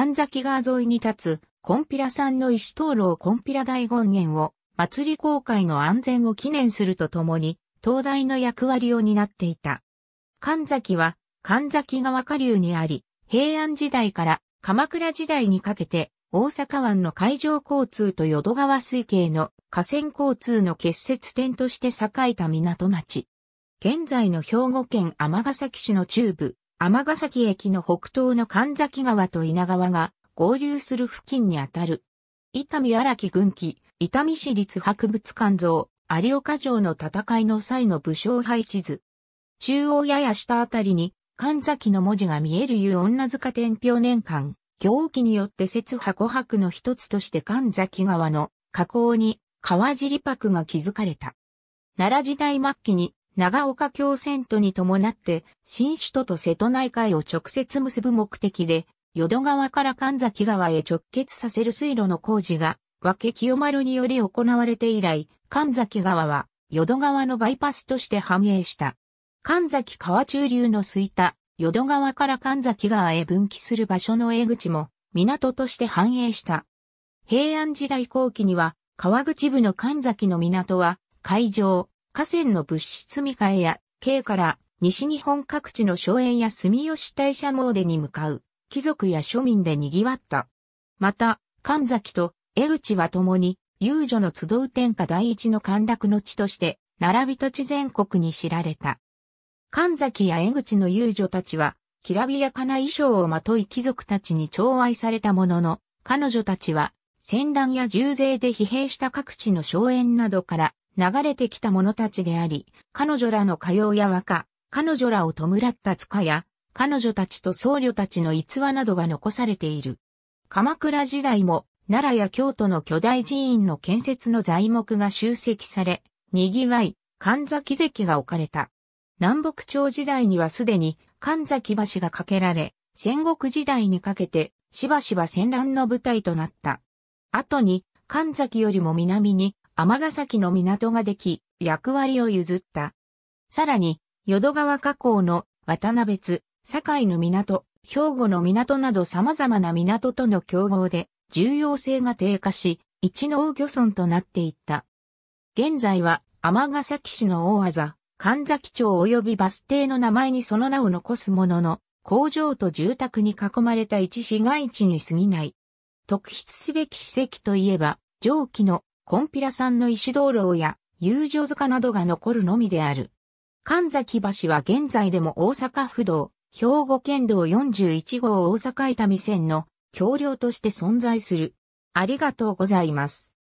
神崎川沿いに立つ、コンピラ山の石灯籠コンピラ大権現を、祭り公開の安全を記念するとともに、灯台の役割を担っていた。神崎は、神崎川下流にあり、平安時代から鎌倉時代にかけて、大阪湾の海上交通と淀川水系の河川交通の結節点として栄えた港町。現在の兵庫県尼崎市の中部、尼崎駅の北東の神崎川と稲川が合流する付近にあたる。伊丹荒木軍旗、伊丹市立博物館像、有岡城の戦いの際の武将配置図。中央やや下あたりに、神崎の文字が見えるいう女塚天平年間、行記によって節古博の一つとして神崎川の河口に川尻泊が築かれた。奈良時代末期に長岡京遷都に伴って、新首都と瀬戸内海を直接結ぶ目的で、淀川から神崎川へ直結させる水路の工事が、分清丸により行われて以来、神崎川は、淀川のバイパスとして繁栄した。神崎川中流の水田、淀川から神崎川へ分岐する場所の江口も、港として繁栄した。平安時代後期には、川口部の神崎の港は、海上、河川の物質見換えや、京から西日本各地の荘園や住吉大社詣に向かう、貴族や庶民で賑わった。また、神崎と江口は共に、遊女の集う天下第一の陥落の地として、並び立ち全国に知られた。神崎や江口の遊女たちは、きらびやかな衣装をまとい貴族たちに寵愛されたものの、彼女たちは、戦乱や重税で疲弊した各地の荘園などから、流れてきた者たちであり、彼女らの歌謡や和歌、彼女らを弔った塚や、彼女たちと僧侶たちの逸話などが残されている。鎌倉時代も、奈良や京都の巨大寺院の建設の材木が集積され、賑わい、神崎関が置かれた。南北朝時代にはすでに神崎橋が架けられ、戦国時代にかけてしばしば戦乱の舞台となった。後に神崎よりも南に尼崎の港ができ、役割を譲った。さらに、淀川河口の渡辺津、堺の港、兵庫の港など様々な港との競合で重要性が低下し、一の漁村となっていった。現在は、尼崎市の大技、神崎町及びバス停の名前にその名を残すものの、工場と住宅に囲まれた一市街地に過ぎない。特筆すべき史跡といえば、上記のコンピラんの石灯籠や遊女塚などが残るのみである。神崎橋は現在でも大阪府道、兵庫県道41号大阪伊丹線の橋梁として存在する。ありがとうございます。